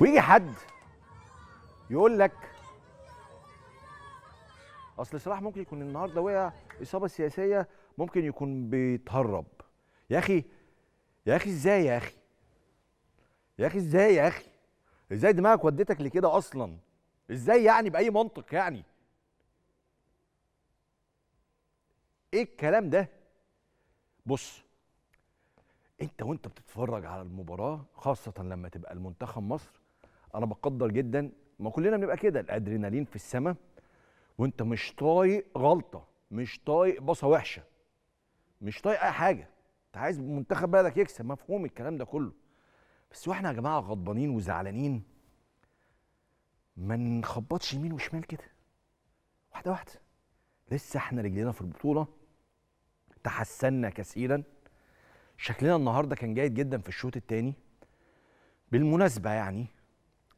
ويجي حد يقول لك اصل صلاح ممكن يكون النهارده وقع اصابه سياسيه ممكن يكون بيتهرب يا اخي يا اخي ازاي يا اخي يا اخي ازاي يا اخي ازاي دماغك ودتك لكده اصلا ازاي يعني باي منطق يعني ايه الكلام ده بص انت وانت بتتفرج على المباراه خاصه لما تبقى المنتخب مصر انا بقدر جدا ما كلنا بنبقى كده الادرينالين في السماء وانت مش طايق غلطه مش طايق باصه وحشه مش طايق اي حاجه انت عايز منتخب بلدك يكسب مفهوم الكلام ده كله بس واحنا يا جماعه غضبانين وزعلانين ما نخبطش يمين وشمال كده واحده واحده لسه احنا رجلينا في البطوله تحسنا كثيرا شكلنا النهارده كان جيد جدا في الشوط الثاني بالمناسبه يعني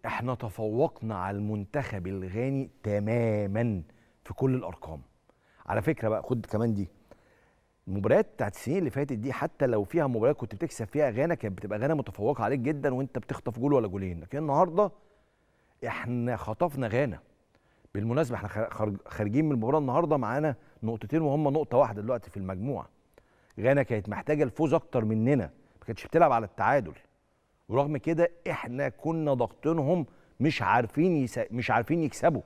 احنا تفوقنا على المنتخب الغاني تماما في كل الارقام على فكره بقى خد كمان دي المباريات بتاعت السنين اللي فاتت دي حتى لو فيها مباريات كنت بتكسب فيها غانا كانت بتبقى غانا متفوقه عليك جدا وانت بتخطف جول ولا جولين لكن النهارده احنا خطفنا غانا بالمناسبه احنا خارجين من المباراه النهارده معانا نقطتين وهم نقطه واحده دلوقتي في المجموعه غانا كانت محتاجه الفوز اكتر مننا ما كانتش بتلعب على التعادل ورغم كده احنا كنا ضاغطينهم مش عارفين يس... مش عارفين يكسبوا